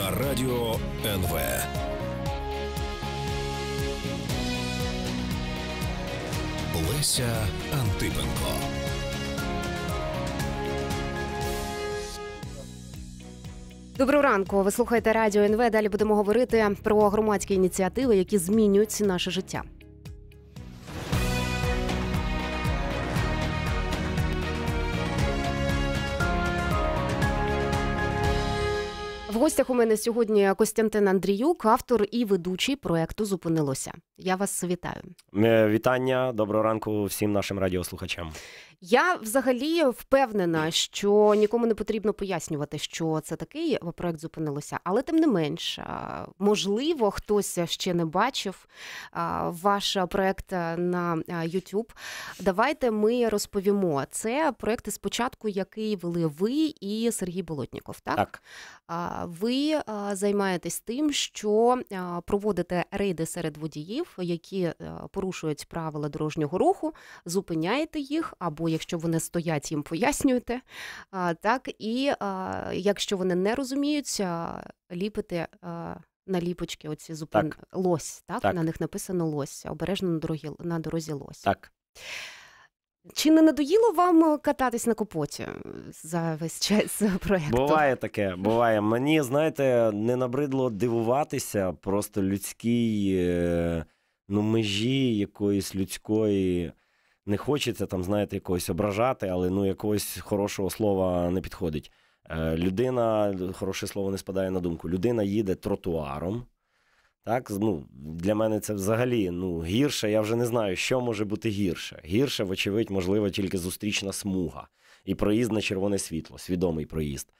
на радіо НВ. Леся Антипенко. Доброго ранку. Ви слухаєте Радіо НВ. Далі будемо говорити про громадські ініціативи, які змінюють наше життя. гостях у мене сьогодні Костянтин Андріюк, автор і ведучий проекту Зупинилося. Я вас вітаю. Е, вітання, доброго ранку всім нашим радіослухачам. Я взагалі впевнена, що нікому не потрібно пояснювати, що це такий проект зупинилося, але тим не менш, можливо, хтось ще не бачив ваш проект е, на е, YouTube. Давайте ми розповімо це проект спочатку, який вели ви і Сергій Болотніков. Так, так. ви займаєтесь тим, що проводите рейди серед водіїв, які е, порушують правила дорожнього руху, зупиняєте їх або якщо вони стоять, їм пояснюєте. А, так, І а, якщо вони не розуміються, ліпите наліпочки оці зупин так. лось. Так? так? На них написано лось, обережно на дорогі, на дорозі лось. Так. Чи не надоїло вам е, кататись на капоті е, за весь час е, проєкту? Буває таке, буває. Мені, знаєте, не набридло дивуватися просто людській ну, межі якоїсь людської не хочеться там, знаєте, якогось ображати, але ну якогось хорошого слова не підходить. Е, людина, хороше слово не спадає на думку. Людина їде тротуаром. Так, ну, Для мене це взагалі ну, гірше. Я вже не знаю, що може бути гірше. Гірше, вочевидь, можливо, тільки зустрічна смуга і проїзд на червоне світло, свідомий проїзд.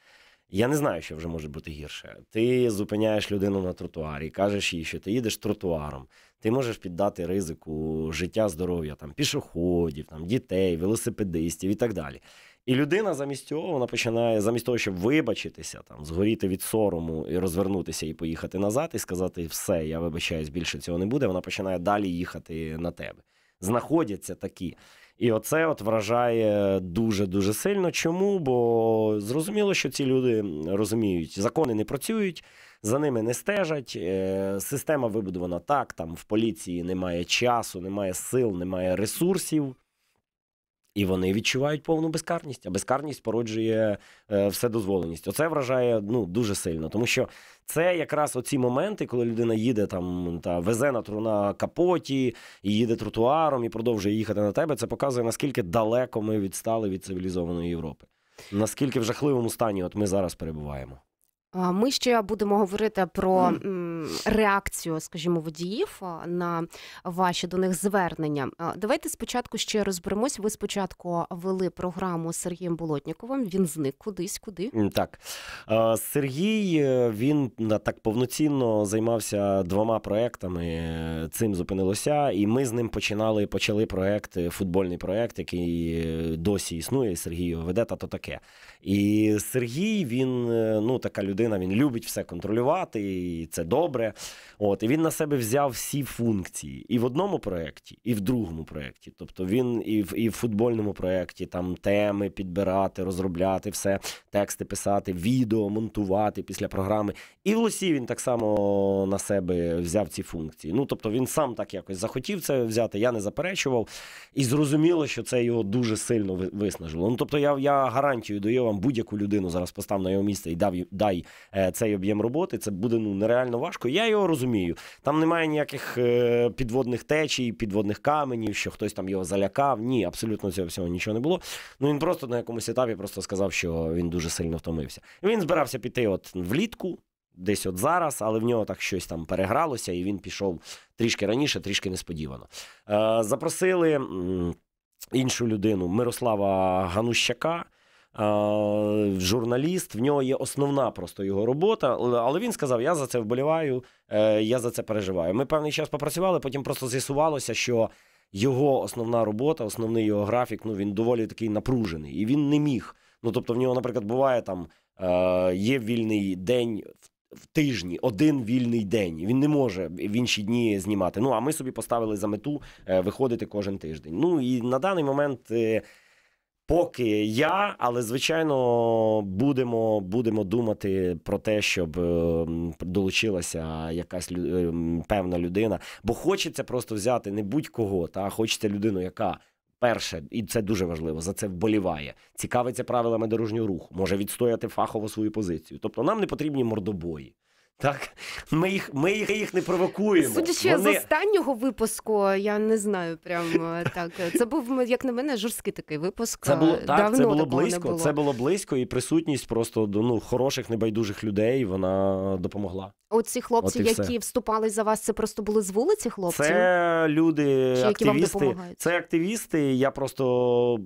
Я не знаю, що вже може бути гірше. Ти зупиняєш людину на тротуарі, кажеш їй, що ти їдеш тротуаром. Ти можеш піддати ризику життя, здоров'я там пішоходів, там дітей, велосипедистів і так далі. І людина замість цього вона починає, замість того, щоб вибачитися, там згоріти від сорому і розвернутися і поїхати назад, і сказати все, я вибачаюсь, більше цього не буде. Вона починає далі їхати на тебе. Знаходяться такі. І оце от вражає дуже дуже сильно. Чому? Бо зрозуміло, що ці люди розуміють, закони не працюють, за ними не стежать. Е, система вибудована так. Там в поліції немає часу, немає сил, немає ресурсів. І вони відчувають повну безкарність, а безкарність породжує е, вседозволеність. Оце вражає ну дуже сильно, тому що це якраз оці моменти, коли людина їде там та везе на труна капоті, і їде тротуаром і продовжує їхати на тебе. Це показує наскільки далеко ми відстали від цивілізованої Європи, наскільки в жахливому стані от ми зараз перебуваємо. Ми ще будемо говорити про реакцію, скажімо, водіїв на ваші до них звернення. Давайте спочатку ще розберемось. Ви спочатку вели програму з Сергієм Болотніковим. Він зник кудись, куди так Сергій е, він так повноцінно займався двома проектами. Цим зупинилося, і ми з ним починали почали проект, е, футбольний проект, який е, досі існує. Сергій веде та то таке. І Сергій він ну така людина людина, він любить все контролювати, і це добре. От, І він на себе взяв всі функції і в одному проєкті, і в другому проєкті. Тобто він і в і в футбольному проєкті там теми підбирати, розробляти все, тексти писати, відео монтувати після програми. І в Лосі він так само на себе взяв ці функції. Ну тобто він сам так якось захотів це взяти, я не заперечував. І зрозуміло, що це його дуже сильно виснажило. Ну тобто, я я гарантію даю вам будь-яку людину зараз постав на його місце і дав дай Е, цей об'єм роботи. Це буде ну нереально важко. Я його розумію. Там немає ніяких е, підводних течій, підводних каменів, що хтось там його залякав. Ні, абсолютно цього всього нічого не було. Ну він просто на якомусь етапі просто сказав, що він дуже сильно втомився. Він збирався піти, от влітку. Десь от зараз, але в нього так щось там перегралося, і він пішов трішки раніше, трішки несподівано. Е, Запросили іншу людину Мирослава Ганущака журналіст, в нього є основна просто його робота. Але він сказав: Я за це вболіваю, е, я за це переживаю. Ми певний час попрацювали, потім просто з'ясувалося, що його основна робота, основний його графік, ну він доволі такий напружений і він не міг. Ну тобто, в нього, наприклад, буває там е, є вільний день в тижні один вільний день він не може в інші дні знімати. Ну а ми собі поставили за мету е, виходити кожен тиждень. Ну і на даний момент Поки я, але звичайно, будемо будемо думати про те, щоб е, долучилася якась лю... Е, певна людина. Бо хочеться просто взяти не будь-кого, та хочеться людину, яка перше, і це дуже важливо, за це вболіває, цікавиться правилами дорожнього руху, може відстояти фахово свою позицію. Тобто нам не потрібні мордобої. Так, ми їх ми їх не провокуємо. Судячи Вони... з останнього випуску, я не знаю, Прям е, так. Е, це був як на мене жорсткий такий випуск. Це було е, так, Давно це було близько. Було. Це було близько, і присутність просто до ну хороших небайдужих людей. Вона допомогла. Оці хлопці, От які все. вступали за вас, це просто були з вулиці. Хлопці, це люди, Чи активісти. Які вам це активісти. Я просто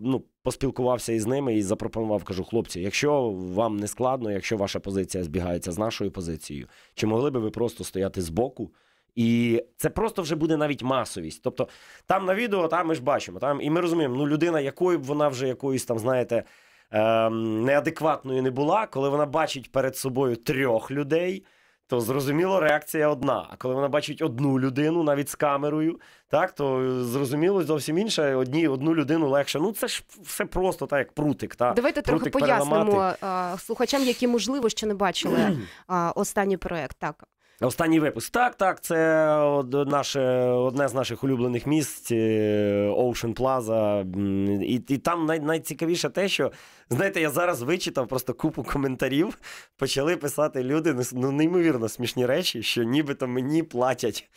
ну поспілкувався із ними і запропонував, кажу, хлопці, якщо вам не складно, якщо ваша позиція збігається з нашою позицією, чи могли би ви просто стояти з боку? І це просто вже буде навіть масовість. Тобто там на відео, там ми ж бачимо, там і ми розуміємо, ну людина, якою б вона вже якоюсь там, знаєте, ем, неадекватною не була, коли вона бачить перед собою трьох людей то зрозуміло, реакція одна. А коли вона бачить одну людину, навіть з камерою, так то е, зрозуміло зовсім інше. Одні одну людину легше. Ну це ж все просто, так як прутик. Та давайте прутик трохи пояснимо а, слухачам, які можливо ще не бачили а, останній проект. Так Останній випуск. Так, так, це наше, одне з наших улюблених місць е, Ocean Plaza. І і там най, найцікавіше те, що знаєте, я зараз вичитав просто купу коментарів. Почали писати люди ну, неймовірно смішні речі, що нібито мені платять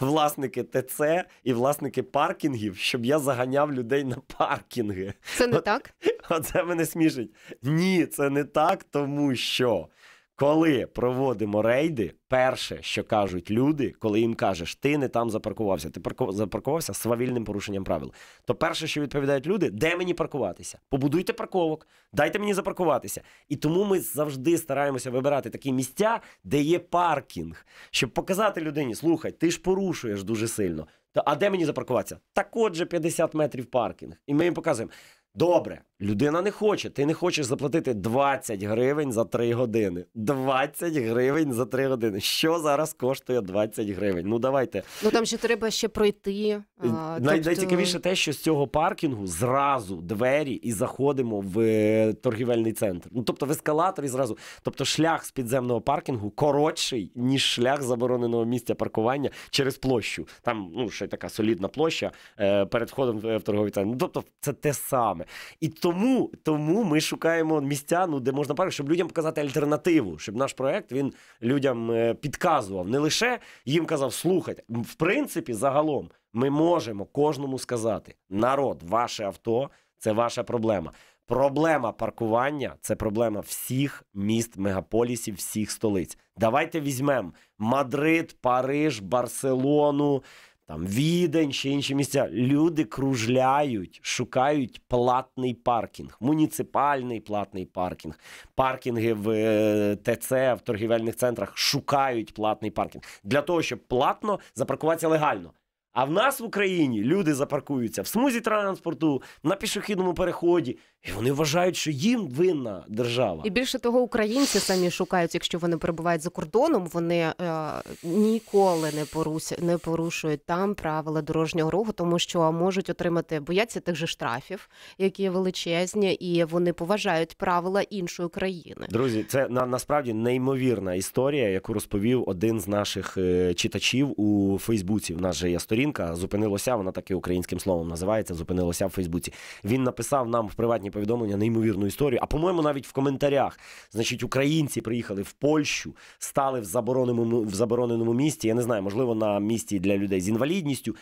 власники ТЦ і власники паркінгів, щоб я заганяв людей на паркінги. Це не От, так? Оце мене смішить. Ні, це не так, тому що. Коли проводимо рейди, перше, що кажуть люди, коли їм кажеш, ти не там запаркувався, ти запаркувався з свавільним порушенням правил. То перше, що відповідають люди, де мені паркуватися? Побудуйте парковок, дайте мені запаркуватися. І тому ми завжди стараємося вибирати такі місця, де є паркінг, щоб показати людині: слухай, ти ж порушуєш дуже сильно. А де мені запаркуватися? Так, отже, 50 метрів паркінг. І ми їм показуємо. Добре, Людина не хоче. Ти не хочеш заплатити 20 гривень за 3 години. 20 гривень за 3 години. Що зараз коштує 20 гривень? Ну давайте. Ну там ще треба ще пройти. А, тобто Найцікавіше тобто... те, що з цього паркінгу зразу двері і заходимо в е, торгівельний центр. Ну тобто в ескалатор і зразу. Тобто, шлях з підземного паркінгу коротший, ніж шлях забороненого місця паркування через площу. Там ну ще така солідна площа е, перед входом в торговий центр. Ну тобто, це те саме. І тому тому ми шукаємо місця, ну, де можна парк, щоб людям показати альтернативу, щоб наш проект він людям е, підказував. Не лише їм казав, слухайте. В принципі, загалом ми можемо кожному сказати: народ, ваше авто це ваша проблема. Проблема паркування це проблема всіх міст, мегаполісів, всіх столиць. Давайте візьмемо Мадрид, Париж, Барселону, там відень, чи інші місця. Люди кружляють, шукають платний паркінг, муніципальний платний паркінг, паркінги в е, ТЦ, в торгівельних центрах шукають платний паркінг для того, щоб платно запаркуватися легально. А в нас в Україні люди запаркуються в смузі транспорту, на пішохідному переході. І вони вважають, що їм винна держава, і більше того, українці самі шукають, якщо вони перебувають за кордоном, вони е, ніколи не порусь, не порушують там правила дорожнього руху, тому що можуть отримати бояться тих же штрафів, які величезні, і вони поважають правила іншої країни. Друзі, це на насправді неймовірна історія, яку розповів один з наших е, читачів у Фейсбуці. В нас же є сторінка зупинилося. Вона так і українським словом називається. Зупинилося в Фейсбуці. Він написав нам в приватній повідомлення, неймовірну історію. А по-моєму, навіть в коментарях, значить, українці приїхали в Польщу, стали в забороненому в забороненому місті. Я не знаю, можливо, на місці для людей з інвалідністю.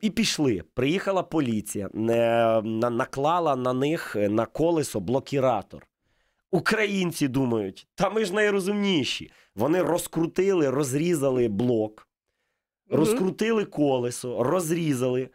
І пішли. Приїхала поліція, не, на, наклала на них е, на колесо блокіратор. Українці думають, та ми ж найрозумніші. Вони розкрутили, розрізали блок, розкрутили колесо, розрізали,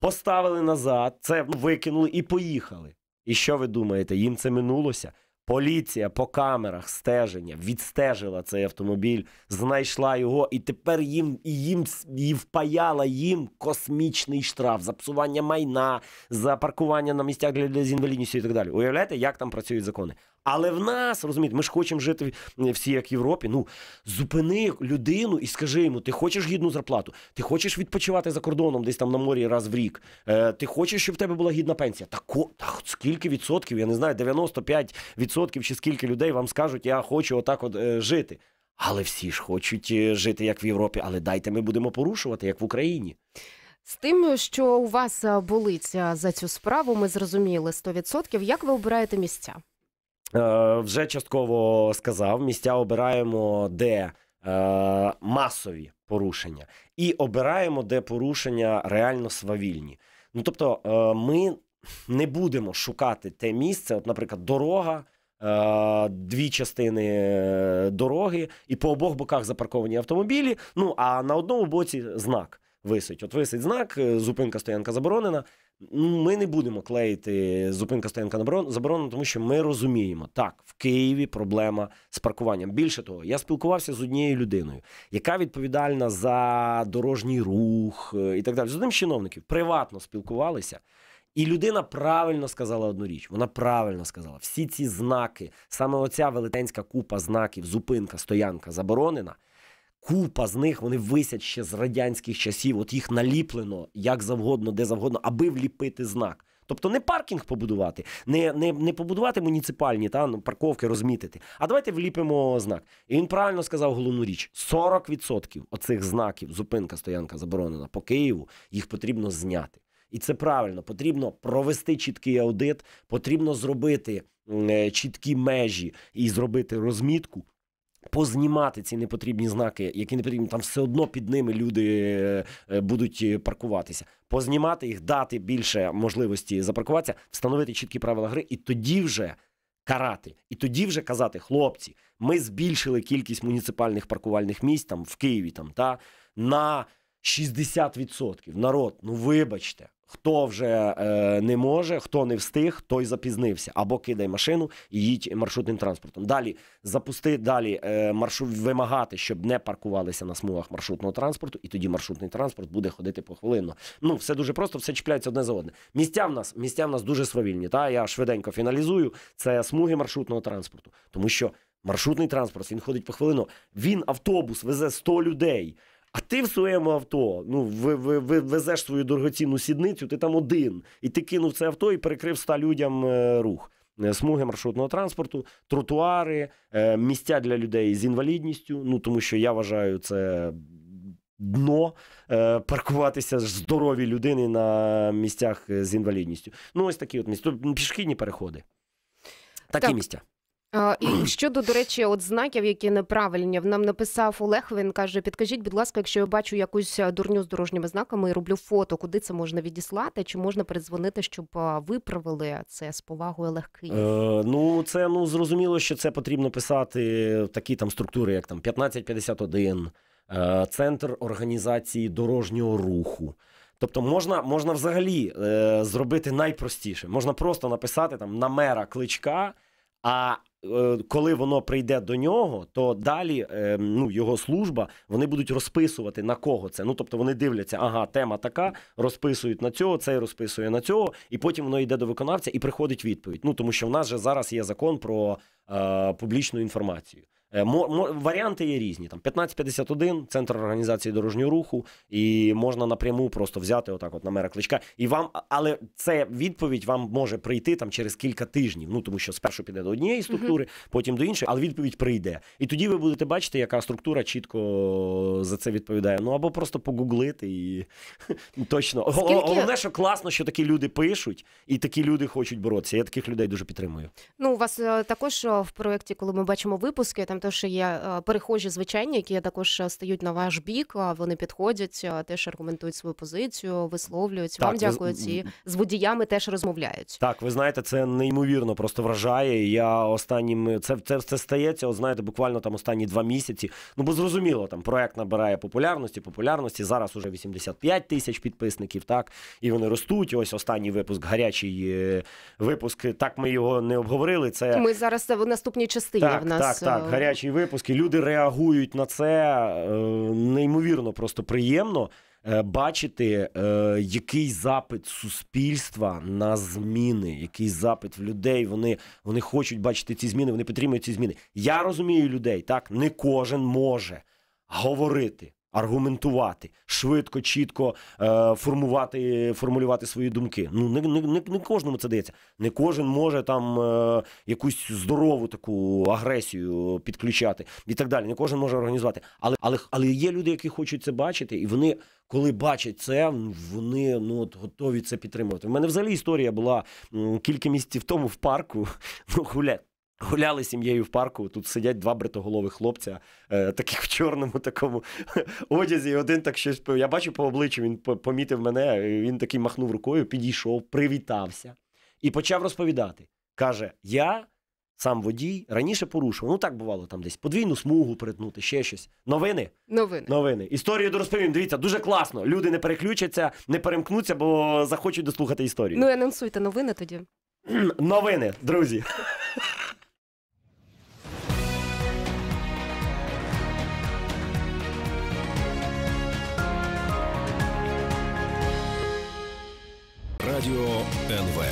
поставили назад, це викинули і поїхали. І що ви думаєте, їм це минулося? Поліція по камерах стеження відстежила цей автомобіль, знайшла його, і тепер їм їм і впаяла їм космічний штраф за псування майна, за паркування на місцях для, для з інвалідністю і так далі. Уявляєте, як там працюють закони? Але в нас розумієте, ми ж хочемо жити всі, як в Європі. Ну зупини людину і скажи йому: ти хочеш гідну зарплату, ти хочеш відпочивати за кордоном, десь там на морі раз в рік. Е, Ти хочеш, щоб в тебе була гідна пенсія? Так, так скільки відсотків? Я не знаю, 95 відсотків чи скільки людей вам скажуть, я хочу отак от е, жити. Але всі ж хочуть е, жити як в Європі. Але дайте ми будемо порушувати, як в Україні. З тим, що у вас е, болиться е, за цю справу, ми зрозуміли 100%. Як ви обираєте місця? Е, вже частково сказав, місця обираємо, де е, масові порушення, і обираємо, де порушення реально свавільні. Ну тобто, е, ми не будемо шукати те місце, от, наприклад, дорога. Дві частини дороги, і по обох боках запарковані автомобілі. Ну а на одному боці знак висить. От висить знак, зупинка стоянка заборонена. Ну, ми не будемо клеїти зупинка стоянка на заборону, тому що ми розуміємо, так в Києві проблема з паркуванням. Більше того, я спілкувався з однією людиною, яка відповідальна за дорожній рух е, і так далі. З одним з чиновників приватно спілкувалися. І людина правильно сказала одну річ. Вона правильно сказала всі ці знаки, саме оця велетенська купа знаків, зупинка, стоянка заборонена. Купа з них вони висять ще з радянських часів, от їх наліплено як завгодно, де завгодно, аби вліпити знак. Тобто не паркінг побудувати, не не, не побудувати муніципальні та ну, парковки розмітити. А давайте вліпимо знак. І він правильно сказав головну річ: 40% оцих знаків, зупинка стоянка заборонена по Києву, їх потрібно зняти. І це правильно, потрібно провести чіткий аудит, потрібно зробити е, чіткі межі і зробити розмітку познімати ці непотрібні знаки, які не потрібні, там все одно під ними люди е, будуть е, паркуватися. Познімати їх, дати більше можливості запаркуватися, встановити чіткі правила гри, і тоді вже. Карати і тоді вже казати, хлопці, ми збільшили кількість муніципальних паркувальних місць там в Києві там та на 60%. Народ, ну вибачте, Хто вже е, не може, хто не встиг, той запізнився. Або кидай машину і їдь маршрутним транспортом. Далі запусти далі е, маршрут вимагати, щоб не паркувалися на смугах маршрутного транспорту, і тоді маршрутний транспорт буде ходити похвилинно. Ну все дуже просто, все чіпляється одне за одне. Місця в нас місця в нас дуже свавільні. Та я швиденько фіналізую. Це смуги маршрутного транспорту, тому що маршрутний транспорт він ходить хвилину. Він автобус везе 100 людей. А ти в своєму авто ну, ви, ви, ви, везеш свою дорогоцінну сідницю, ти там один. І ти кинув це авто і перекрив ста людям е, рух. Е, смуги маршрутного транспорту, тротуари, е, місця для людей з інвалідністю. Ну тому що я вважаю це дно паркуватися здоровій людини на місцях з інвалідністю. Ну ось такі от місця. Пішкідні переходи. Такі так. місця. І щодо до речі, от знаків, які неправильні, нам написав Олег. Він каже: Підкажіть, будь ласка, якщо я бачу якусь е, дурню з дорожніми знаками і роблю фото, куди це можна відіслати? Чи можна передзвонити, щоб е, виправили це з повагою легкий? Е, Ну це ну зрозуміло, що це потрібно писати в такі там структури, як там 1551, е, центр організації дорожнього руху. Тобто можна можна взагалі е, зробити найпростіше, можна просто написати там на мера кличка. А Е, коли воно прийде до нього, то далі е, ну, його служба вони будуть розписувати на кого це. Ну тобто вони дивляться, ага, тема така, розписують на цього, цей розписує на цього, і потім воно йде до виконавця і приходить відповідь. Ну тому що в нас же зараз є закон про Е, публічну інформацію. Е, варіанти є різні. Там 1551, центр організації дорожнього руху, і можна напряму просто взяти отак от на мера кличка. І вам, але це відповідь вам може прийти там через кілька тижнів. Ну тому що спершу піде до однієї структури, uh потім до іншої, але відповідь прийде. І тоді ви будете бачити, яка структура чітко за це відповідає. Ну або просто погуглити і точно Скільки... головне, що класно, що такі люди пишуть, і такі люди хочуть боротися. Я таких людей дуже підтримую. Ну у вас е, також в проєкті, коли ми бачимо випуски, там теж є е, перехожі звичайні, які також е, стають на ваш бік. Вони підходять, е, теж аргументують свою позицію, висловлюють так, вам. Дякують ви... і з водіями теж розмовляють. Так, ви знаєте, це неймовірно просто вражає. Я останнім це це, це стається. От знаєте, буквально там останні два місяці. Ну бо зрозуміло, там проект набирає популярності, популярності. Зараз уже 85 тисяч підписників. Так і вони ростуть. Ось останній випуск гарячий випуск. Так ми його не обговорили. Це ми зараз це наступній частині. Так, в нас так, так, е, гарячі випуски. Люди реагують на це е, неймовірно, просто приємно. Е, бачити, який запит суспільства на зміни, який запит в людей. Вони вони хочуть бачити ці зміни, вони підтримують ці зміни. Я розумію людей, так не кожен може говорити аргументувати, швидко, чітко е, формувати формулювати свої думки. Ну не не, не, кожному це дається. Не кожен може там е, якусь здорову таку агресію підключати і так далі. Не кожен може організувати. Але але але є люди, які хочуть це бачити, і вони, коли бачать це, вони ну от готові це підтримувати. У мене взагалі історія була кілька місяців тому в парку. Ну гуля, Гуляли сім'єю в парку, тут сидять два бритоголових хлопця, е, таких в чорному такому одязі. один так щось. Я бачу по обличчю, він помітив мене, він такий махнув рукою, підійшов, привітався і почав розповідати. Каже: Я сам водій раніше порушував. Ну так бувало там десь подвійну смугу перетнути, ще щось. Новини? Новини. Новини. Історію розповім. Дивіться, дуже класно. Люди не переключаться, не перемкнуться, бо захочуть дослухати історію. Ну, анонсуйте новини тоді. Новини, друзі. Радіо НВ.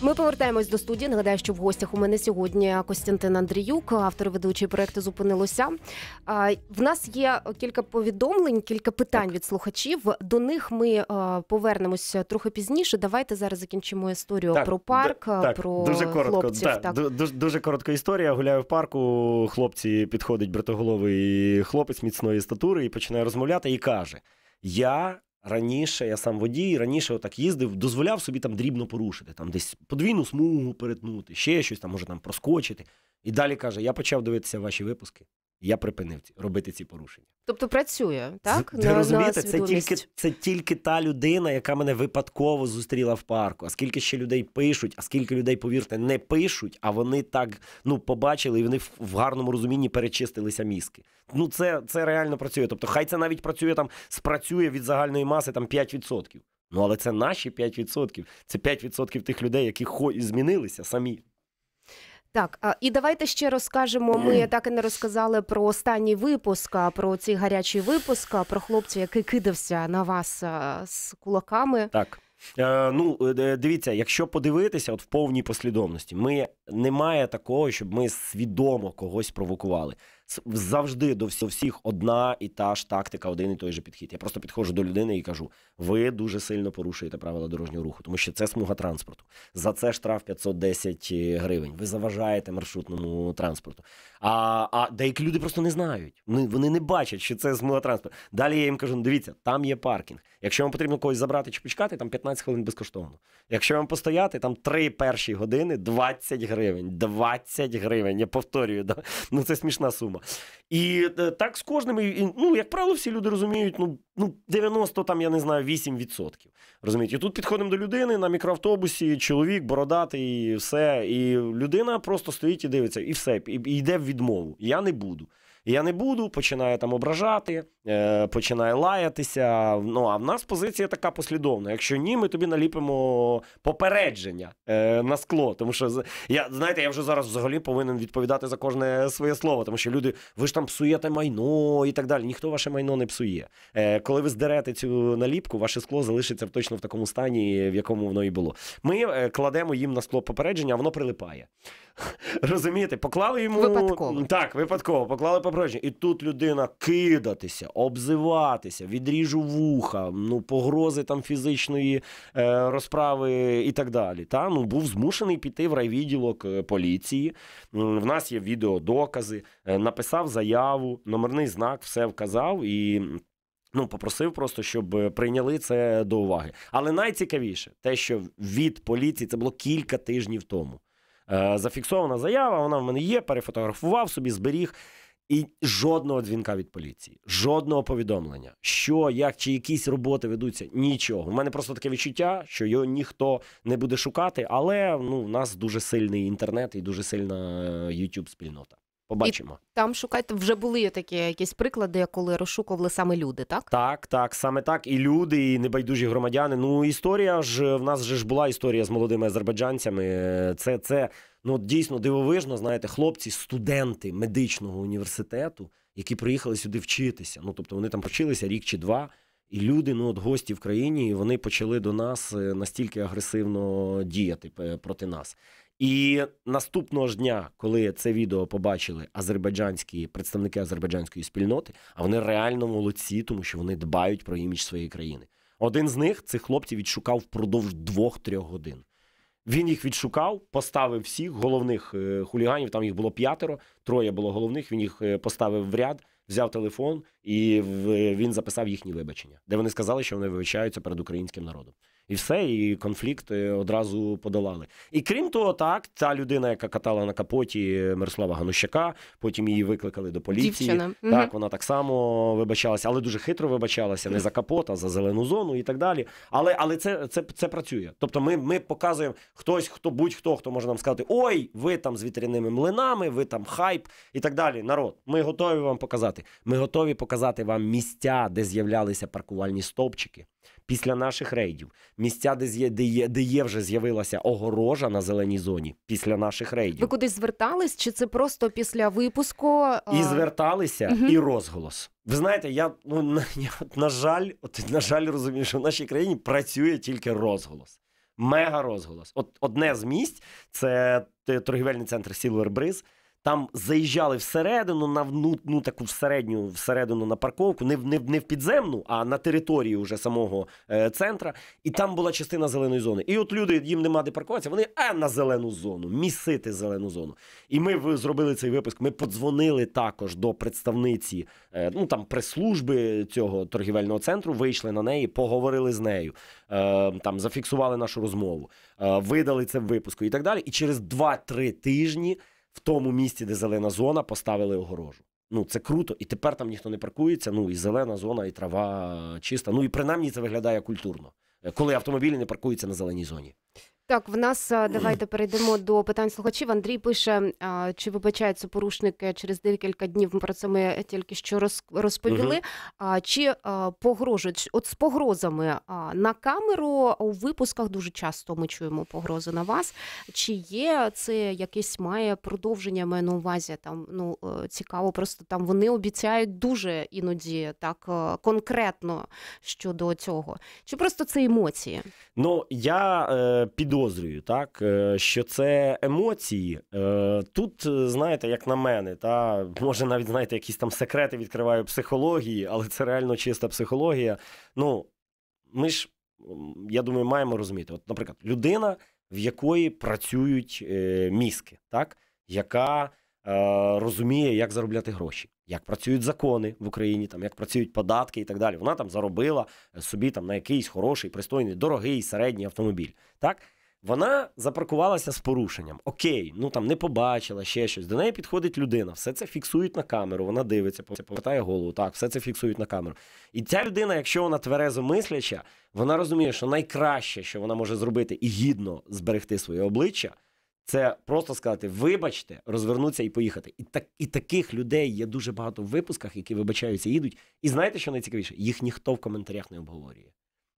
Ми повертаємось до студії. Нагадаю, що в гостях у мене сьогодні Костянтин Андріюк, автор і ведучий проекту Зупинилося. В нас є кілька повідомлень, кілька питань від слухачів. До них ми е, повернемось трохи пізніше. Давайте зараз закінчимо історію так, про парк. Е, так, про дуже коротко. Хлопців, да, так. Дуже, дуже коротка історія. Гуляю в парку. Хлопці підходить бритоголовий хлопець міцної статури і починає розмовляти і каже я раніше, я сам водій, раніше отак їздив, дозволяв собі там дрібно порушити, там десь подвійну смугу перетнути, ще щось там, може там проскочити. І далі каже: я почав дивитися ваші випуски я припинив робити ці порушення. Тобто працює так? Ви розумієте, це тільки це тільки та людина, яка мене випадково зустріла в парку. А скільки ще людей пишуть, а скільки людей, повірте, не пишуть, а вони так ну побачили, і вони в гарному розумінні перечистилися мізки. Ну це це реально працює. Тобто, хай це навіть працює там, спрацює від загальної маси там 5%. Ну але це наші 5%. Це 5% тих людей, які хо і змінилися самі. Так, і давайте ще розкажемо. Ми так і не розказали про останній випуск, про ці гарячі випуск, про хлопця, який кидався на вас з кулаками. Так. Е, ну, е, дивіться, якщо подивитися, от в повній послідовності, ми немає такого, щоб ми свідомо когось провокували завжди до всіх одна і та ж тактика, один і той же підхід. Я просто підходжу до людини і кажу: ви дуже сильно порушуєте правила дорожнього руху, тому що це смуга транспорту. За це штраф 510 е, гривень. Ви заважаєте маршрутному транспорту. А а деякі люди просто не знають. Вони, вони не бачать, що це смуга транспорту. Далі я їм кажу: «Ну, дивіться, там є паркінг. Якщо вам потрібно когось забрати чи почекати, там 15 хвилин безкоштовно. Якщо вам постояти, там 3 перші години 20 гривень. 20 гривень. Я повторюю, да? ну це смішна сума. І е, так з кожним, і, ну, як правило, всі люди розуміють, ну, ну 90, там, я не знаю, 8%. Розумієте? І тут підходимо до людини на мікроавтобусі, чоловік, бородатий, і все. І людина просто стоїть і дивиться, і все, і, і йде в відмову. Я не буду. Я не буду, починає там ображати, е, починає лаятися. Ну а в нас позиція така послідовна. Якщо ні, ми тобі наліпимо попередження е, на скло. Тому що я знаєте, я вже зараз взагалі повинен відповідати за кожне своє слово, тому що люди, ви ж там псуєте майно і так далі. Ніхто ваше майно не псує. Е, коли ви здерете цю наліпку, ваше скло залишиться точно в такому стані, в якому воно і було. Ми кладемо їм на скло попередження, а воно прилипає. Розумієте, поклали йому випадково. Так, випадково, поклали по І тут людина кидатися, обзиватися, відріжу вуха, ну погрози там фізичної е, розправи і так далі. Та? Ну, Був змушений піти в райвідділок е, поліції. В нас є відеодокази, е, написав заяву, номерний знак, все вказав і. Ну, попросив просто, щоб прийняли це до уваги. Але найцікавіше те, що від поліції це було кілька тижнів тому. Е, зафіксована заява, вона в мене є, перефотографував собі, зберіг. І жодного дзвінка від поліції, жодного повідомлення, що, як чи якісь роботи ведуться, нічого. У мене просто таке відчуття, що його ніхто не буде шукати, але ну, в нас дуже сильний інтернет і дуже сильна е, YouTube спільнота. Побачимо. І Там шукайте вже були такі якісь приклади, коли розшукували саме люди, так? Так, так, саме так. І люди, і небайдужі громадяни. Ну, історія ж в нас же ж була історія з молодими азербайджанцями. Це це ну дійсно дивовижно. Знаєте, хлопці, студенти медичного університету, які приїхали сюди вчитися. Ну тобто вони там вчилися рік чи два. І люди, ну от гості в країні, вони почали до нас е, настільки агресивно діяти е, проти нас. І наступного ж дня, коли це відео побачили азербайджанські представники азербайджанської спільноти, а вони реально молодці, тому що вони дбають про імідж своєї країни. Один з них цих хлопців відшукав впродовж двох-трьох годин. Він їх відшукав, поставив всіх головних е, хуліганів. Там їх було п'ятеро, троє було головних. Він їх е, поставив в ряд, взяв телефон і він записав їхні вибачення, де вони сказали, що вони вибачаються перед українським народом і все, і конфлікт одразу подолали. І крім того, так та людина, яка катала на капоті Мирослава Ганущака, потім її викликали до поліції. Дівчина. Так, угу. вона так само вибачалася, але дуже хитро вибачалася не за капот, а за зелену зону і так далі. Але але це це, це працює. Тобто, ми ми показуємо хтось, хто будь-хто, хто може нам сказати, ой, ви там з вітряними млинами, ви там хайп і так далі. Народ, ми готові вам показати. Ми готові показати вам місця, де з'являлися паркувальні стовпчики після наших рейдів, місця, де є, де є, де є вже з'явилася огорожа на зеленій зоні після наших рейдів. Ви кудись звертались? Чи це просто після випуску? А... І зверталися, угу. і розголос. Ви знаєте, я ну на, я, на жаль, от на жаль, розумію, що в нашій країні працює тільки розголос. Мега розголос. От одне з місць це торгівельний центр Silver Breeze, там заїжджали всередину, на ну, ну таку всередню, всередину на парковку, не в не, не в підземну, а на територію вже самого е, центра. І там була частина зеленої зони. І от люди їм нема де паркуватися. Вони а на зелену зону, місити зелену зону. І ми зробили цей випуск. Ми подзвонили також до представниці е, ну там прес-служби цього торгівельного центру. Вийшли на неї, поговорили з нею. Е, там зафіксували нашу розмову, е, видали це в випуску і так далі. І через 2-3 тижні в тому місці, де зелена зона, поставили огорожу. Ну це круто, і тепер там ніхто не паркується. Ну і зелена зона, і трава е, чиста. Ну і принаймні це виглядає культурно, е, коли автомобілі не паркуються на зеленій зоні. Так, в нас е, давайте перейдемо до питань слухачів. Андрій пише: е, чи вибачаються порушники через декілька днів? Про це ми тільки що розповіли. А угу. чи е, погрожують от з погрозами на камеру у випусках? Дуже часто ми чуємо погрози на вас. Чи є це якесь має продовження? Маю на увазі там ну цікаво, просто там вони обіцяють дуже іноді так конкретно щодо цього. Чи просто це емоції? Ну я е, піду підозрюю, так е, що це емоції. Е, тут е, знаєте, як на мене, та може навіть знаєте, якісь там секрети відкриваю психології, але це реально чиста психологія. Ну ми ж я думаю, маємо розуміти. От, наприклад, людина, в якої працюють мізки, так яка розуміє, як заробляти гроші. Як працюють закони в Україні, там як працюють податки і так далі. Вона там заробила собі там на якийсь хороший, пристойний, дорогий середній автомобіль. Так вона запаркувалася з порушенням. Окей, ну там не побачила ще щось. До неї підходить людина, все це фіксують на камеру. Вона дивиться, повертає голову. Так, все це фіксують на камеру. І ця людина, якщо вона тверезо мисляча, вона розуміє, що найкраще, що вона може зробити і гідно зберегти своє обличчя, це просто сказати: вибачте, розвернутися і поїхати. І так і таких людей є дуже багато в випусках, які вибачаються, їдуть. І знаєте, що найцікавіше? Їх ніхто в коментарях не обговорює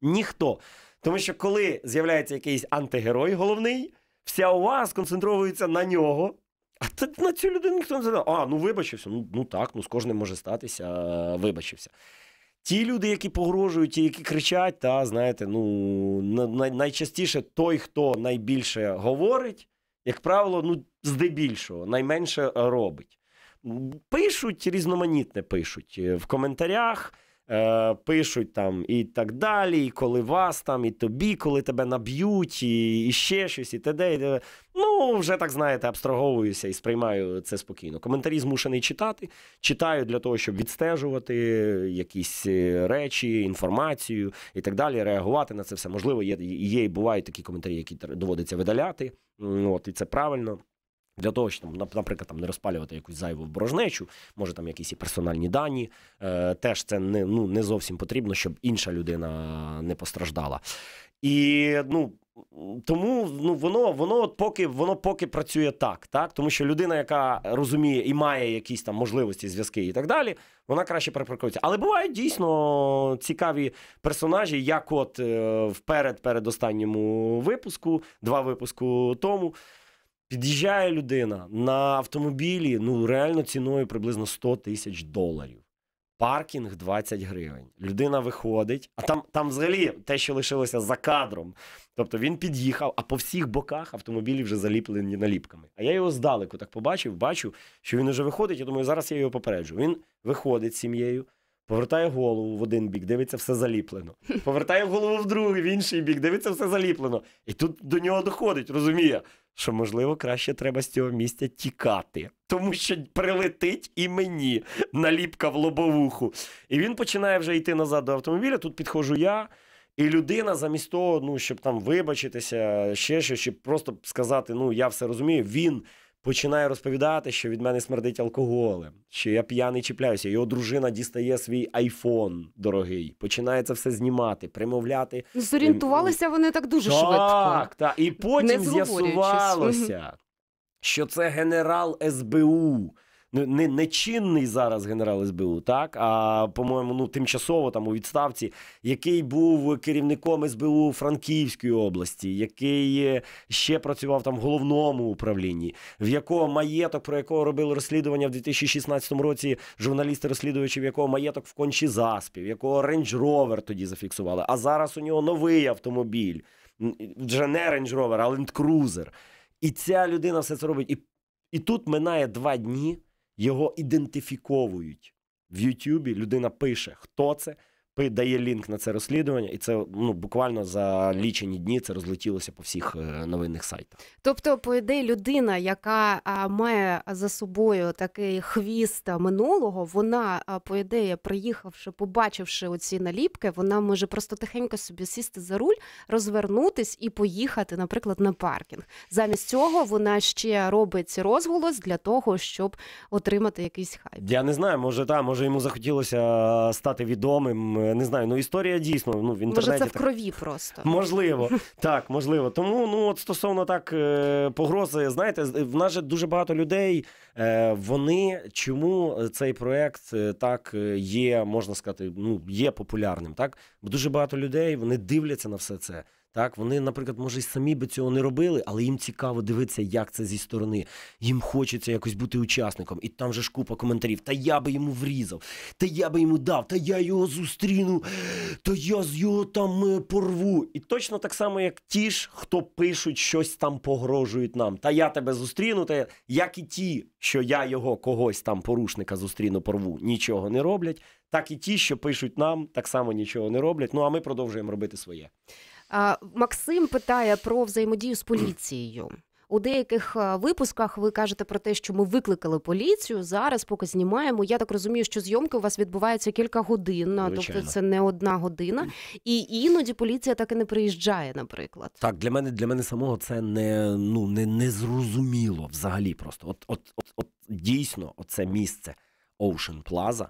ніхто. Тому що коли з'являється якийсь антигерой головний, вся увага сконцентрується на нього. А тут на цю людину ніхто не задав. А, ну вибачився. Ну ну так, ну з кожним може статися, е, вибачився. Ті люди, які погрожують, ті, які кричать, та знаєте, ну найчастіше той, хто найбільше говорить, як правило, ну здебільшого, найменше робить. Пишуть різноманітне пишуть е, в коментарях е, пишуть там і так далі, і коли вас там, і тобі, коли тебе наб'ють, і, і ще щось, і т.д. І ну, вже так знаєте, абстраговуюся і сприймаю це спокійно. Коментарі змушений читати. Читаю для того, щоб відстежувати якісь е, речі, інформацію і так далі, реагувати на це все. Можливо, є, є і бувають такі коментарі, які доводиться видаляти. От, І це правильно. Для того, щоб, наприклад, там не розпалювати якусь зайву борожнечу, може там якісь і персональні дані. Е, Теж це не ну, не зовсім потрібно, щоб інша людина не постраждала. І ну тому ну воно воно поки воно поки працює так, так тому що людина, яка розуміє і має якісь там можливості, зв'язки і так далі, вона краще перепаркується. Але бувають дійсно цікаві персонажі, як, от е, вперед, передостанньому випуску, два випуску тому. Під'їжджає людина на автомобілі, ну реально ціною приблизно 100 тисяч доларів. Паркінг 20 гривень. Людина виходить, а там там взагалі те, що лишилося за кадром. Тобто він під'їхав, а по всіх боках автомобілі вже заліплені наліпками. А я його здалеку так побачив, бачу, що він вже виходить. Я думаю, зараз я його попереджу. Він виходить з сім'єю, повертає голову в один бік, дивиться все заліплено. Повертає голову в другий, в інший бік, дивиться все заліплено. І тут до нього доходить, розуміє що можливо краще треба з цього місця тікати, тому що прилетить і мені наліпка в лобовуху. І він починає вже йти назад до автомобіля. Тут підходжу я. І людина замість того, ну щоб там вибачитися, ще щось, щоб просто сказати, ну я все розумію, він починає розповідати, що від мене смердить алкоголем, що я п'яний чіпляюся. Його дружина дістає свій айфон дорогий, починає це все знімати, примовляти. Ну, зорієнтувалися вони так дуже так, швидко. Так, так. І потім з'ясувалося, що це генерал СБУ. Ну, не не чинний зараз генерал СБУ, так а по-моєму, ну тимчасово там у відставці, який був керівником СБУ Франківської області, який е, ще працював там в головному управлінні, в якого маєток, про якого робили розслідування в 2016 році журналісти розслідувачі, в якого маєток в кончі заспів, якого Range Rover тоді зафіксували. А зараз у нього новий автомобіль, вже не Range Rover, а Land Cruiser. І ця людина все це робить. І, І тут минає два дні його ідентифіковують. В Ютубі людина пише, хто це, дає лінк на це розслідування, і це ну буквально за лічені дні це розлетілося по всіх е, новинних сайтах. Тобто, по ідеї, людина, яка має за собою такий хвіст минулого, вона по ідеї, приїхавши, побачивши оці наліпки, вона може просто тихенько собі сісти за руль, розвернутись і поїхати, наприклад, на паркінг. Замість цього вона ще робить розголос для того, щоб отримати якийсь хайп. Я не знаю, може та може йому захотілося стати відомим. Е, не знаю. Ну історія дійсно ну в інтернеті Може, це в крові так... просто можливо. Так, можливо. Тому ну от стосовно так е, погрози, знаєте, в нас же дуже багато людей. Е, вони чому цей проект так є, можна сказати, ну є популярним, так? Бо дуже багато людей вони дивляться на все це. Так, Вони, наприклад, може й самі би цього не робили, але їм цікаво дивитися, як це зі сторони. Їм хочеться якось бути учасником. І там же ж купа коментарів. Та я би йому врізав, та я би йому дав, та я його зустріну, та я з його там е, порву. І точно так само, як ті ж, хто пишуть щось там, погрожують нам. Та я тебе зустріну, та я... як і ті, що я його когось там порушника зустріну, порву, нічого не роблять. Так і ті, що пишуть нам, так само нічого не роблять. Ну а ми продовжуємо робити своє. Максим питає про взаємодію з поліцією. У деяких е, випусках ви кажете про те, що ми викликали поліцію. Зараз поки знімаємо. Я так розумію, що зйомки у вас відбуваються кілька годин, тобто Звичайно. тобто це не одна година, і іноді поліція так і не приїжджає. Наприклад, так для мене для мене самого це не ну не незрозуміло взагалі. Просто от, от, от, от дійсно, оце місце Ocean Plaza.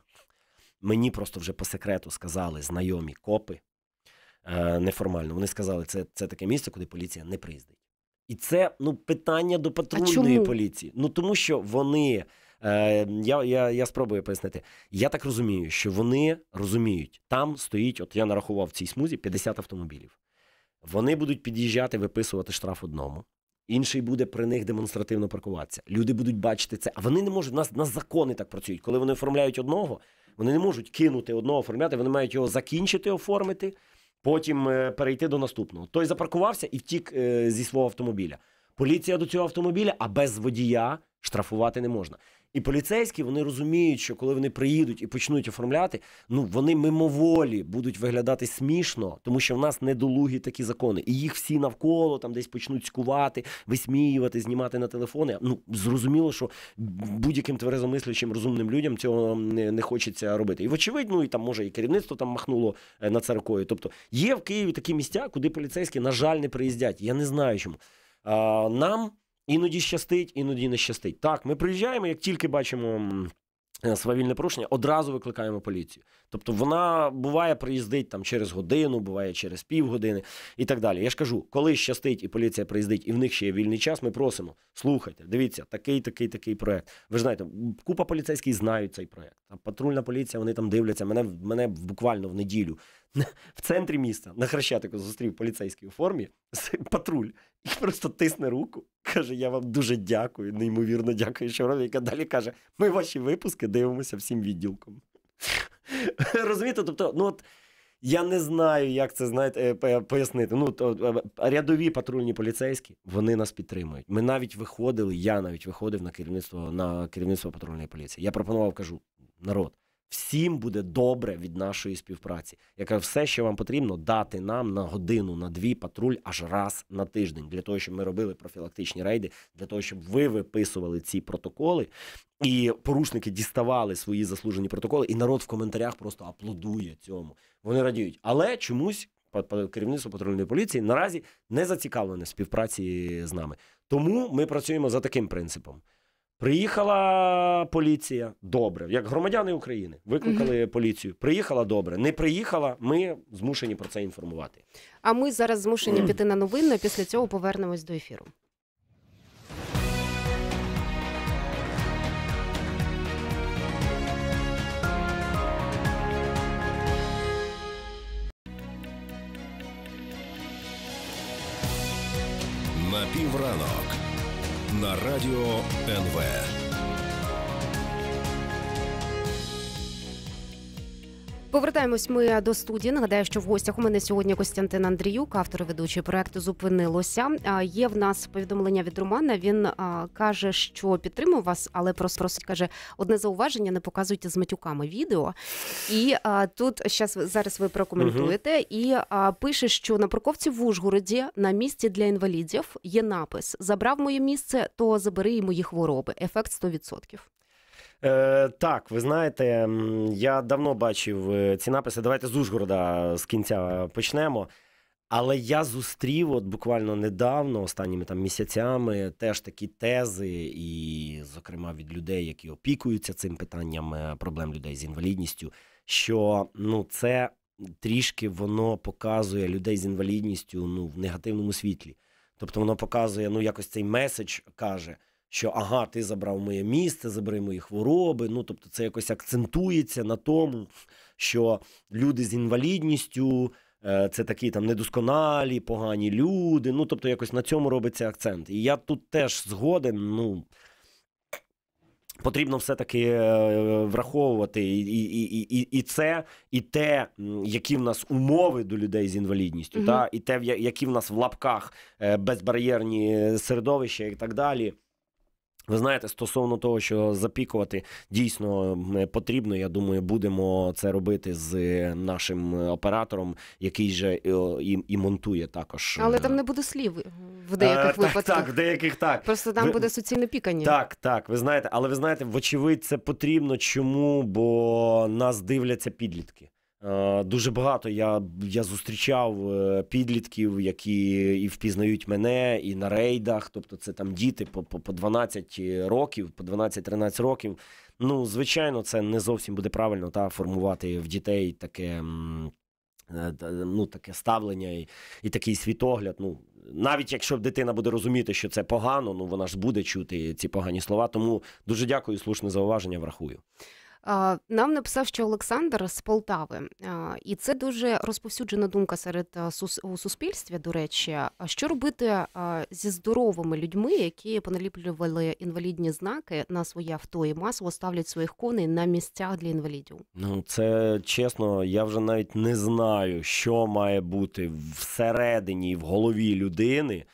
Мені просто вже по секрету сказали знайомі копи. Е, неформально. Вони сказали, це це таке місце, куди поліція не приїздить. І це ну питання до патрульної поліції. Ну тому що вони. Е, Я я, я спробую пояснити. Я так розумію, що вони розуміють, там стоїть, от я нарахував в цій смузі 50 автомобілів. Вони будуть під'їжджати, виписувати штраф одному. Інший буде при них демонстративно паркуватися. Люди будуть бачити це. А вони не можуть. У нас, нас закони так працюють. Коли вони оформляють одного, вони не можуть кинути одного оформляти, вони мають його закінчити, оформити потім е, перейти до наступного. Той запаркувався і втік е, зі свого автомобіля. Поліція до цього автомобіля, а без водія штрафувати не можна. І поліцейські вони розуміють, що коли вони приїдуть і почнуть оформляти, ну вони мимоволі будуть виглядати смішно, тому що в нас недолугі такі закони. І їх всі навколо там десь почнуть скувати, висміювати, знімати на телефони. Ну зрозуміло, що будь-яким тверезомислячим розумним людям цього не, не хочеться робити. І вочевидь, ну і там може і керівництво там махнуло е, на це Тобто є в Києві такі місця, куди поліцейські на жаль не приїздять. Я не знаю чому. А, Нам Іноді щастить, іноді не щастить. Так, ми приїжджаємо, як тільки бачимо е, свавільне порушення, одразу викликаємо поліцію. Тобто вона буває приїздить там через годину, буває через півгодини і так далі. Я ж кажу, коли щастить і поліція приїздить, і в них ще є вільний час, ми просимо. Слухайте, дивіться, такий, такий, такий проект. Ви ж знаєте, купа поліцейських знають цей проект. патрульна поліція, вони там дивляться. Мене мене буквально в неділю в центрі міста на хрещатику зустрів поліцейський у формі патруль і просто тисне руку. Каже: Я вам дуже дякую, неймовірно дякую, що робить. яка далі каже: Ми ваші випуски дивимося всім відділком. Розумієте, тобто, ну от. Я не знаю, як це знаєте, е, пояснити. Ну то е, рядові патрульні поліцейські вони нас підтримують. Ми навіть виходили. Я навіть виходив на керівництво на керівництво патрульної поліції. Я пропонував, кажу народ. Всім буде добре від нашої співпраці, яка все, що вам потрібно, дати нам на годину, на дві патруль аж раз на тиждень, для того, щоб ми робили профілактичні рейди, для того, щоб ви виписували ці протоколи, і порушники діставали свої заслужені протоколи, і народ в коментарях просто аплодує цьому. Вони радіють, але чомусь керівництво патрульної поліції наразі не зацікавлене в співпраці з нами. Тому ми працюємо за таким принципом. Приїхала поліція добре, як громадяни України викликали mm -hmm. поліцію. Приїхала добре, не приїхала. Ми змушені про це інформувати. А ми зараз змушені mm піти на новини. Після цього повернемось до ефіру. На півранок на радіо НВ. Повертаємось ми до студії. Нагадаю, що в гостях у мене сьогодні Костянтин Андріюк, автор і ведучий проекту зупинилося. Є в нас повідомлення від Романа. Він каже, що підтримує вас, але просто, просто каже, одне зауваження не показуйте з матюками відео. І а, тут щас, зараз ви прокоментуєте угу. і а, пише, що на парковці в Ужгороді на місці для інвалідів є напис: забрав моє місце, то забери і мої хвороби. Ефект 100%. Е, Так, ви знаєте, я давно бачив е, ці написи. Давайте з Ужгорода е, з кінця почнемо. Але я зустрів от буквально недавно, останніми там місяцями, теж такі тези, і, зокрема, від людей, які опікуються цим питанням е, проблем людей з інвалідністю. Що ну це трішки воно показує людей з інвалідністю ну в негативному світлі. Тобто воно показує ну якось цей меседж каже що ага, ти забрав моє місце, забери мої хвороби. Ну тобто, це якось акцентується на тому, що люди з інвалідністю. Е, це такі там недосконалі, погані люди. Ну, тобто, якось на цьому робиться акцент. І я тут теж згоден. Ну потрібно все-таки е, враховувати і і, і, і це, і те, які в нас умови до людей з інвалідністю, угу. та і те, які в нас в лапках е, безбар'єрні середовища і так далі. Ви знаєте, стосовно того, що запікувати дійсно е, потрібно. Я думаю, будемо це робити з е, нашим оператором, який же е, і, і монтує також. Але там не буде слів в деяких а, випадках. Так, так, в деяких так. Просто там ви... буде суцільне пікання. Так, так. Ви знаєте, але ви знаєте, вочевидь, це потрібно. Чому? Бо нас дивляться підлітки. Е, дуже багато я я зустрічав е, підлітків, які і впізнають мене, і на рейдах. Тобто, це там діти по по 12 років, по 12-13 років. Ну, звичайно, це не зовсім буде правильно та формувати в дітей таке. Е, ну, таке ставлення і і такий світогляд. Ну навіть якщо дитина буде розуміти, що це погано, ну вона ж буде чути ці погані слова. Тому дуже дякую, слушне зауваження. Врахую. Нам написав, що Олександр з Полтави, і це дуже розповсюджена думка серед у суспільстві. До речі, що робити зі здоровими людьми, які поналіплювали інвалідні знаки на своє авто і масово ставлять своїх коней на місцях для інвалідів? Ну це чесно, я вже навіть не знаю, що має бути всередині в голові людини.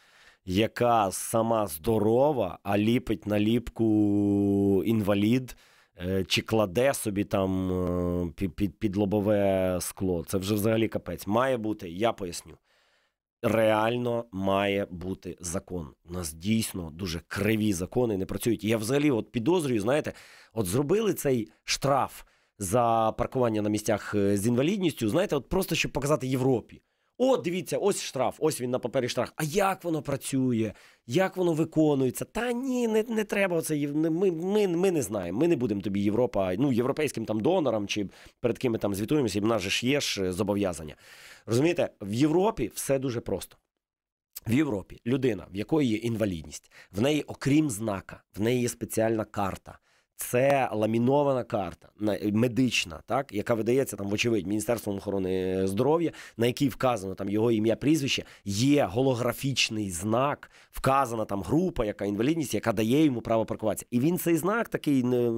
Яка сама здорова, а ліпить наліпку інвалід Е, чи кладе собі там е, під, під, під лобове скло. Це вже взагалі капець. Має бути, я поясню. Реально має бути закон. У нас дійсно дуже криві закони не працюють. І я взагалі от підозрюю, знаєте, от зробили цей штраф за паркування на місцях е, з інвалідністю, знаєте, от просто щоб показати Європі. О, дивіться, ось штраф, ось він на папері штраф. А як воно працює, як воно виконується? Та ні, не не треба це. Ми ми, ми не знаємо. Ми не будемо тобі Європа, ну, європейським там донорам чи перед ким ми там звітуємося, і в нас же ж є ж е, зобов'язання. Розумієте, в Європі все дуже просто. В Європі людина, в якої є інвалідність, в неї, окрім знака, в неї є спеціальна карта. Це ламінована карта медична, так яка видається там, вочевидь, міністерством охорони здоров'я, на якій вказано там його ім'я, прізвище, є голографічний знак, вказана там група, яка інвалідність, яка дає йому право паркуватися. І він цей знак такий е,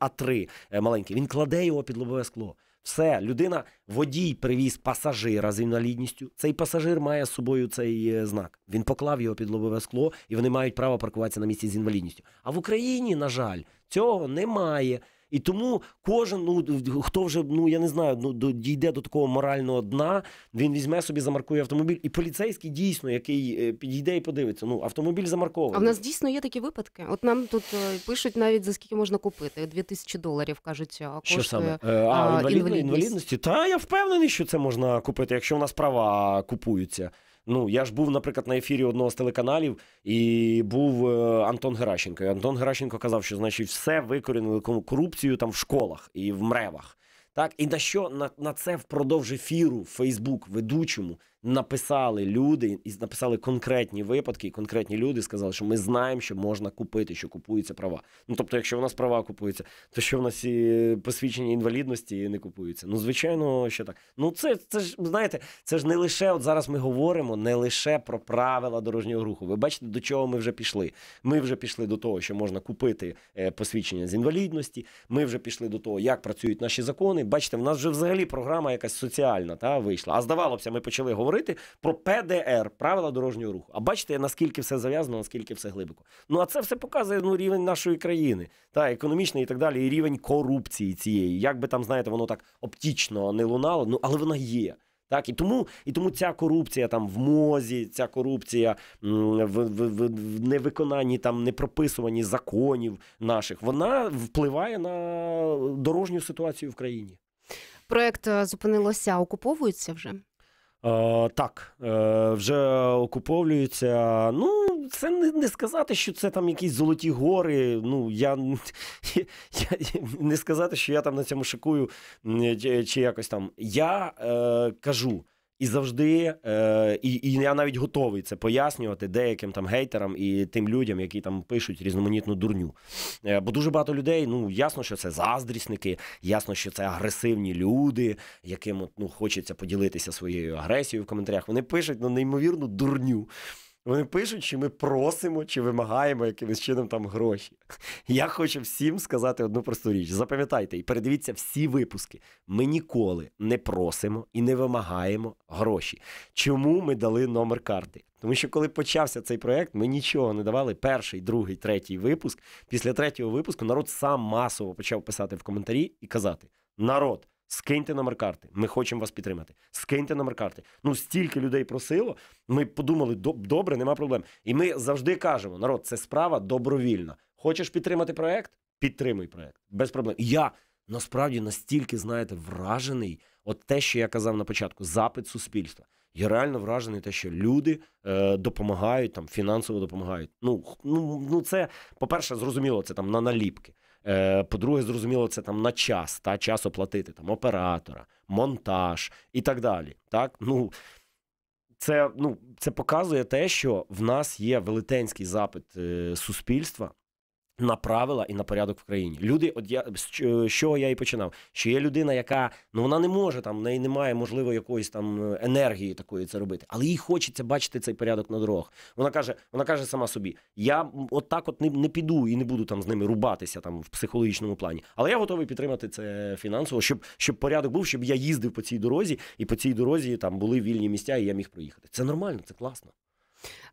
А 3 е, маленький. Він кладе його під лобове скло. Все, людина, водій привіз пасажира з інвалідністю. Цей пасажир має з собою цей е, знак. Він поклав його під лобове скло, і вони мають право паркуватися на місці з інвалідністю. А в Україні, на жаль, цього немає. І тому кожен, ну хто вже ну я не знаю, ну до дійде до такого морального дна, він візьме собі, замаркує автомобіль. І поліцейський дійсно, який е, підійде і подивиться. Ну автомобіль замаркований. А в нас дійсно є такі випадки. От нам тут е, пишуть навіть за скільки можна купити дві тисячі доларів. кажуть, е, коштує що саме а, а інвалідності. інвалідності. Та я впевнений, що це можна купити, якщо в нас права купуються. Ну я ж був, наприклад, на ефірі одного з телеканалів, і був е, Антон Геращенко. І Антон Геращенко казав, що значить все викорінили корупцію там в школах і в мревах. Так, і на що на, на це впродовж ефіру Фейсбук ведучому написали люди, і написали конкретні випадки, і конкретні люди сказали, що ми знаємо, що можна купити, що купуються права. Ну тобто, якщо в нас права купуються, то що в нас і посвідчення інвалідності не купуються? Ну, звичайно, що так. Ну, це це ж знаєте, це ж не лише от зараз ми говоримо не лише про правила дорожнього руху. Ви бачите, до чого ми вже пішли. Ми вже пішли до того, що можна купити е, посвідчення з інвалідності. Ми вже пішли до того, як працюють наші закони. Бачите, в нас вже взагалі програма якась соціальна та вийшла. А здавалося, ми почали говорити говорити про ПДР правила дорожнього руху. А бачите, наскільки все зав'язано, наскільки все глибоко. Ну а це все показує ну, рівень нашої країни, та економічний і так далі, і рівень корупції цієї. Як би там, знаєте, воно так оптічно не лунало, ну але вона є. Так, і тому і тому ця корупція там в мозі, ця корупція в, в, в, в невиконанні там непрописуванні законів наших, вона впливає на дорожню ситуацію в країні. Проект е, зупинилося, окуповується вже. Е, так, е, вже окуповлюються. Ну, це не не сказати, що це там якісь золоті гори. Ну, я, я, я не сказати, що я там на цьому шикую чи, чи якось там. Я е, кажу. І завжди, е, і і я навіть готовий це пояснювати деяким там гейтерам і тим людям, які там пишуть різноманітну дурню. Е, бо дуже багато людей, ну ясно, що це заздрісники, ясно, що це агресивні люди, яким ну, хочеться поділитися своєю агресією в коментарях. Вони пишуть ну, неймовірну дурню. Вони пишуть, чи ми просимо, чи вимагаємо якимось чином там гроші. Я хочу всім сказати одну просту річ. Запам'ятайте і передивіться всі випуски. Ми ніколи не просимо і не вимагаємо гроші. Чому ми дали номер карти? Тому що коли почався цей проект, ми нічого не давали. Перший, другий, третій випуск. Після третього випуску народ сам масово почав писати в коментарі і казати: народ. Скиньте номер карти, ми хочемо вас підтримати. Скиньте номер карти. Ну стільки людей просило. Ми подумали, добре, нема проблем. І ми завжди кажемо: народ, це справа добровільна. Хочеш підтримати проект? Підтримуй проект без проблем. Я насправді настільки, знаєте, вражений. От те, що я казав на початку, запит суспільства. Я реально вражений, те, що люди е, допомагають там, фінансово допомагають. Ну ну, ну це по перше, зрозуміло, це там на наліпки. Е, по-друге, зрозуміло, це там на час, та час оплатити там оператора, монтаж і так далі. Так? Ну, Це ну, це показує те, що в нас є велетенський запит е, суспільства на правила і на порядок в країні. Люди, от я е, з чого я і починав? Що є людина, яка ну вона не може там, в неї немає можливо якоїсь там е, енергії такої це робити, але їй хочеться бачити цей порядок на дорогах. Вона каже, вона каже сама собі: я от так от не, не піду і не буду там з ними рубатися там в психологічному плані. Але я готовий підтримати це фінансово, щоб щоб порядок був, щоб я їздив по цій дорозі, і по цій дорозі там були вільні місця, і я міг проїхати. Це нормально, це класно.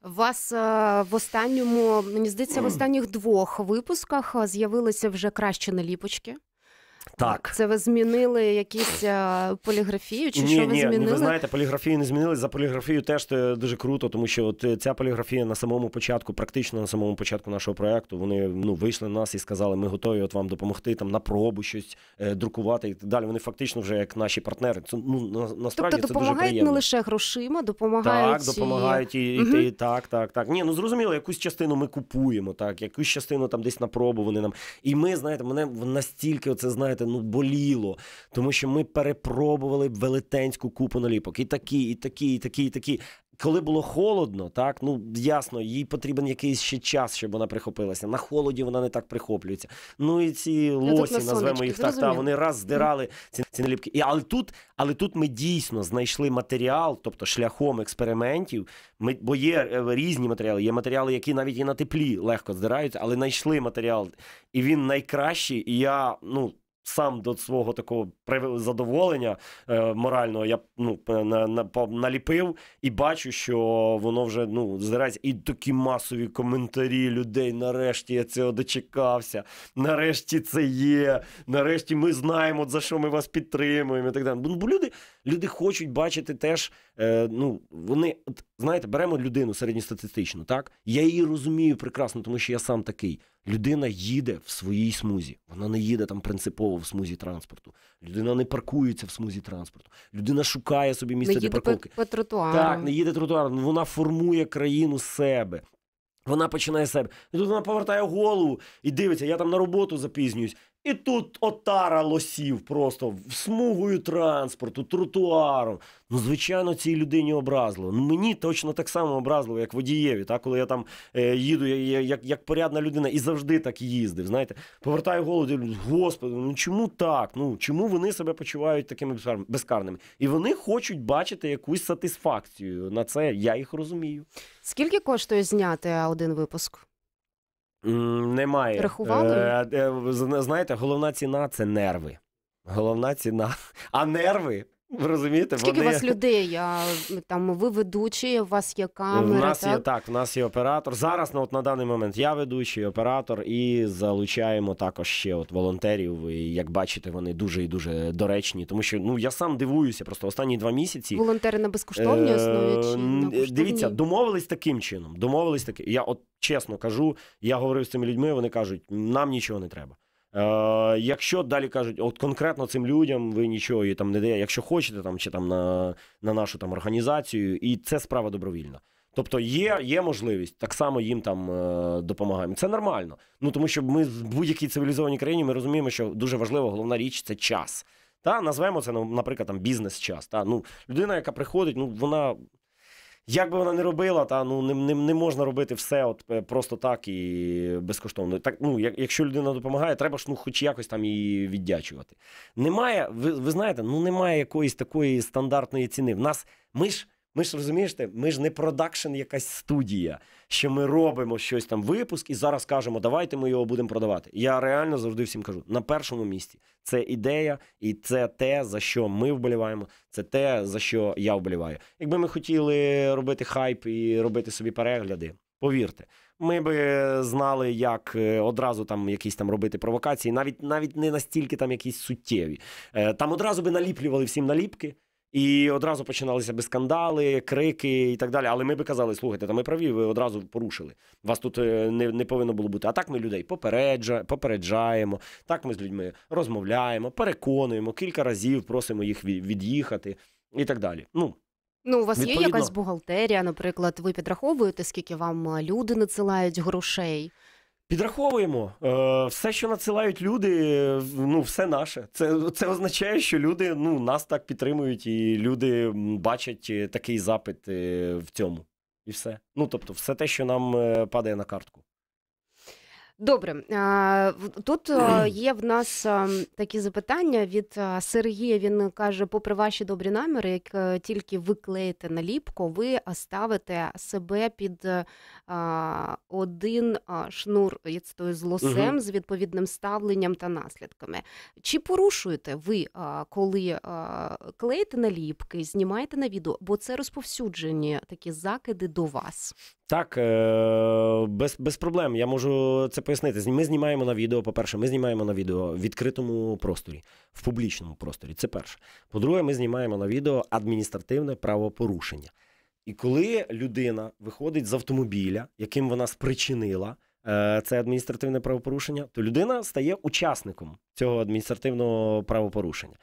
Вас е, в останньому мені здається в останніх двох випусках е, з'явилися вже кращі наліпочки. Так, це ви змінили якісь е, поліграфію? Чи ні, що ви ні, змінили? Ні, ви знаєте, поліграфію не змінили. За поліграфію теж дуже круто, тому що от е, ця поліграфія на самому початку, практично на самому початку нашого проєкту. вони ну вийшли на нас і сказали, ми готові от вам допомогти там на пробу щось е, друкувати і так далі. Вони фактично вже як наші партнери. Це ну на, насправді тобто, це дуже не лише грошима, допомагають так, допомагають і, і, угу. і так, так, так. Ні, ну зрозуміло, якусь частину ми купуємо, так якусь частину там десь на пробу вони нам. І ми знаєте, мене настільки це знає знаєте, ну боліло, тому що ми перепробували велетенську купу наліпок. І такі, і такі, і такі, і такі. Коли було холодно, так ну ясно, їй потрібен якийсь ще час, щоб вона прихопилася. На холоді вона не так прихоплюється. Ну і ці ну, лосі, назвемо їх так, та вони раз здирали ці, ці наліпки. І але тут, але тут ми дійсно знайшли матеріал, тобто шляхом експериментів. Ми бо є е, різні матеріали. Є матеріали, які навіть і на теплі легко здираються, але знайшли матеріал, і він найкращий. І я ну сам до свого такого задоволення е, морального я ну е, на, на, наліпив і бачу, що воно вже ну здається, і такі масові коментарі людей. Нарешті я цього дочекався. Нарешті це є. Нарешті ми знаємо, за що ми вас підтримуємо. і Так далі. Бо ну, люди, люди хочуть бачити теж е, ну вони от, знаєте, беремо людину середньостатистичну, так я її розумію прекрасно, тому що я сам такий. Людина їде в своїй смузі. Вона не їде там принципово в смузі транспорту. Людина не паркується в смузі транспорту. Людина шукає собі місце не їде для парковки. По, по тротуару. Так, не їде тротуаром. Вона формує країну себе. Вона починає себе. І тут вона повертає голову і дивиться, я там на роботу запізнююсь. І тут отара лосів просто смугою транспорту, тротуаром. Ну, звичайно, цій людині образливо. Ну, Мені точно так само образливо, як водієві. Та коли я там е, їду, я, я, як як порядна людина і завжди так їздив. Знаєте, повертаю голову, господи, ну чому так? Ну чому вони себе почувають такими безкарними? І вони хочуть бачити якусь сатисфакцію на це. Я їх розумію. Скільки коштує зняти один випуск? Немає. Рахували? Е, е, знаєте, головна ціна це нерви. Головна ціна. А нерви ви розумієте? Скільки вони... у вас людей? А, там Ви ведучі, у вас є камера? У нас так? є так, у нас є оператор. Зараз на от, на даний момент я ведучий оператор, і залучаємо також ще от волонтерів. І як бачите, вони дуже і дуже доречні. Тому що ну я сам дивуюся, просто останні два місяці. Волонтери на безкоштовні е, основі чи на Дивіться, домовились таким чином. Домовились таким. Я от чесно кажу, я говорив з цими людьми, вони кажуть, нам нічого не треба. Е, Якщо далі кажуть, от конкретно цим людям ви нічого і там не даєте, якщо хочете, там чи там на на нашу там організацію, і це справа добровільна. Тобто є є можливість так само їм там е, допомагаємо. Це нормально. Ну тому що ми в будь-якій цивілізованій країні ми розуміємо, що дуже важлива головна річ це час. Та назвемо це ну, наприклад, там бізнес-час. Та ну людина, яка приходить, ну вона як би вона не робила, та ну не не, не можна робити все от е, просто так і безкоштовно. Так, ну як, якщо людина допомагає, треба ж ну хоч якось там її віддячувати. Немає, ви ви знаєте, ну немає якоїсь такої стандартної ціни. В нас ми ж. Ми ж розумієте, ми ж не продакшн, якась студія, що ми робимо щось там, випуск, і зараз кажемо, давайте ми його будемо продавати. Я реально завжди всім кажу: на першому місці це ідея, і це те, за що ми вболіваємо, це те, за що я вболіваю. Якби ми хотіли робити хайп і робити собі перегляди, повірте, ми би знали, як е, одразу там якісь там робити провокації, навіть навіть не настільки там якісь суттєві. Е, там одразу би наліплювали всім наліпки. І одразу починалися би скандали, крики і так далі. Але ми би казали, слухайте, та ми праві, ви одразу порушили. Вас тут е, не не повинно було бути. А так ми людей попереджа, попереджаємо, так ми з людьми розмовляємо, переконуємо, кілька разів просимо їх від'їхати і так далі. Ну, Ну, у вас відповідно... є якась бухгалтерія, наприклад, ви підраховуєте, скільки вам е, люди надсилають грошей? Підраховуємо е, все, що надсилають люди, ну все наше. Це це означає, що люди ну нас так підтримують, і люди бачать е, такий запит е, в цьому, і все. Ну тобто, все те, що нам падає на картку. Добре, тут е, є в нас е, такі запитання від е, Сергія. Він каже: попри ваші добрі наміри, як тільки ви клеїте наліпку, ви ставите себе під один шнур з лосем з відповідним ставленням та наслідками. Чи порушуєте ви, коли клеїте наліпки, знімаєте на відео, бо це розповсюджені такі закиди до вас? Так, е, без без проблем. Я можу це пояснити. Ми знімаємо на відео. По-перше, ми знімаємо на відео в відкритому просторі, в публічному просторі. Це перше. По-друге, ми знімаємо на відео адміністративне правопорушення. І коли людина виходить з автомобіля, яким вона спричинила е, це адміністративне правопорушення, то людина стає учасником цього адміністративного правопорушення.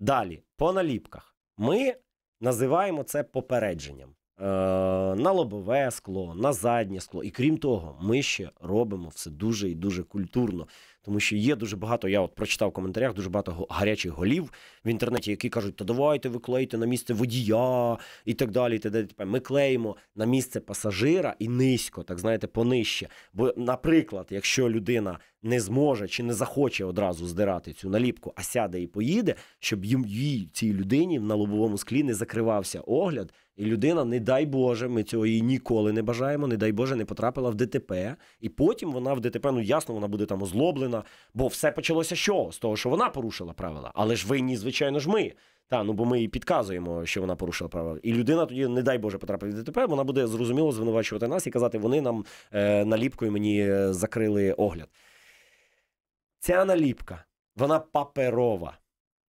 Далі, по наліпках, ми називаємо це попередженням. Е, на лобове скло, на заднє скло. І крім того, ми ще робимо все дуже і дуже культурно, тому що є дуже багато. Я от прочитав в коментарях дуже багато гарячих голів в інтернеті, які кажуть, та давайте ви клеїте на місце водія і так далі. І так далі. Ми клеїмо на місце пасажира і низько, так знаєте, понижче. Бо, наприклад, якщо людина не зможе чи не захоче одразу здирати цю наліпку, а сяде і поїде, щоб їм цій людині на лобовому склі не закривався огляд. І людина, не дай Боже, ми цього їй ніколи не бажаємо, не дай Боже, не потрапила в ДТП. І потім вона в ДТП, ну ясно, вона буде там озлоблена, бо все почалося що? З того, що вона порушила правила. Але ж винні, звичайно ж, ми. Та, ну бо ми їй підказуємо, що вона порушила правила. І людина тоді, не дай Боже, потрапить в ДТП, вона буде зрозуміло звинувачувати нас і казати, вони нам е, наліпкою мені е, закрили огляд. Ця наліпка, вона паперова.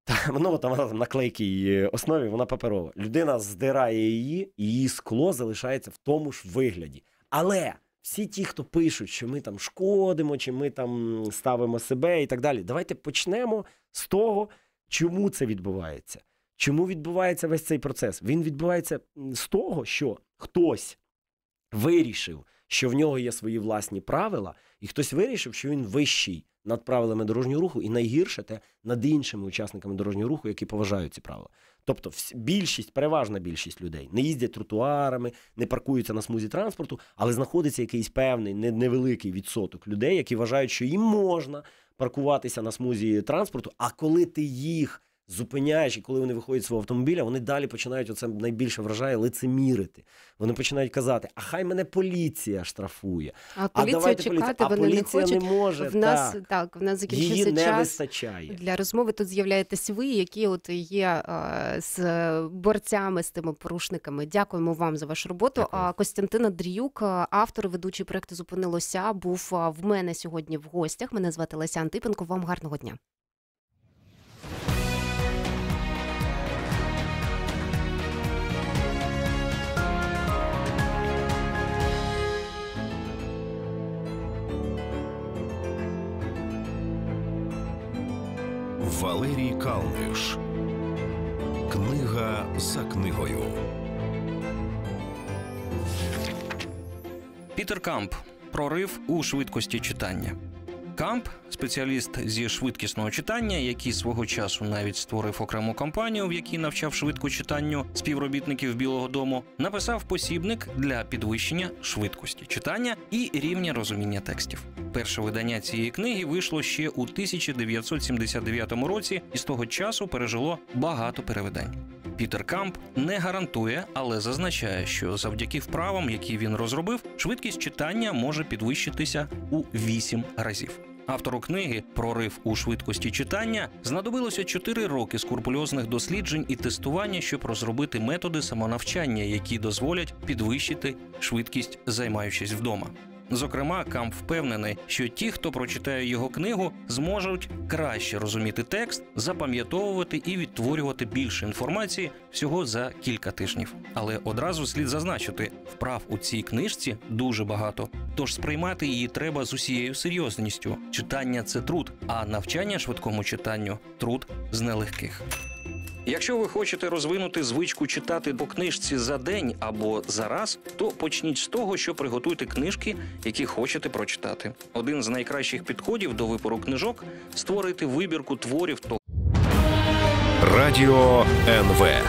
Та, ну, там вона там наклейкій е, основі, вона паперова. Людина здирає її, і її скло залишається в тому ж вигляді. Але всі ті, хто пишуть, що ми там шкодимо, чи ми там ставимо себе і так далі, давайте почнемо з того, чому це відбувається. Чому відбувається весь цей процес? Він відбувається з того, що хтось вирішив, що в нього є свої власні правила, і хтось вирішив, що він вищий над правилами дорожнього руху, і найгірше те над іншими учасниками дорожнього руху, які поважають ці правила. Тобто, більшість, переважна більшість людей не їздять тротуарами, не паркуються на смузі транспорту, але знаходиться якийсь певний невеликий відсоток людей, які вважають, що їм можна паркуватися на смузі транспорту. А коли ти їх зупиняєш, і коли вони виходять з свого автомобіля, вони далі починають оце найбільше вражає лицемірити. Вони починають казати: а хай мене поліція штрафує, а, а давайте чекати а вони поліція не, не може. В нас так, так в нас закінчився Її не час вистачає для розмови. Тут з'являєтесь ви, які от є е, з борцями з тими порушниками. Дякуємо вам за вашу роботу. Дякую. А Костянтина Дріюк, е, автор ведучий проекту зупинилося, був е, в мене сьогодні в гостях. Мене звати Леся Антипенко. Вам гарного дня. Валерій Калниш. Книга за книгою. Пітер Камп. Прорив у швидкості читання. Камп, спеціаліст зі швидкісного читання, який свого часу навіть створив окрему компанію, в якій навчав швидку читанню співробітників Білого Дому, написав посібник для підвищення швидкості читання і рівня розуміння текстів. Перше видання цієї книги вийшло ще у 1979 році, і з того часу пережило багато перевидань. Пітер Камп не гарантує, але зазначає, що завдяки вправам, які він розробив, швидкість читання може підвищитися у 8 разів. Автору книги Прорив у швидкості читання знадобилося 4 роки скурпульозних досліджень і тестування, щоб розробити методи самонавчання, які дозволять підвищити швидкість, займаючись вдома. Зокрема, Кам впевнений, що ті, хто прочитає його книгу, зможуть краще розуміти текст, запам'ятовувати і відтворювати більше інформації всього за кілька тижнів. Але одразу слід зазначити, вправ у цій книжці дуже багато. Тож сприймати її треба з усією серйозністю. Читання це труд, а навчання швидкому читанню труд з нелегких. Якщо ви хочете розвинути звичку читати по книжці за день або за раз, то почніть з того, що приготуйте книжки, які хочете прочитати. Один з найкращих підходів до вибору книжок створити вибірку творів. Радіо НВ.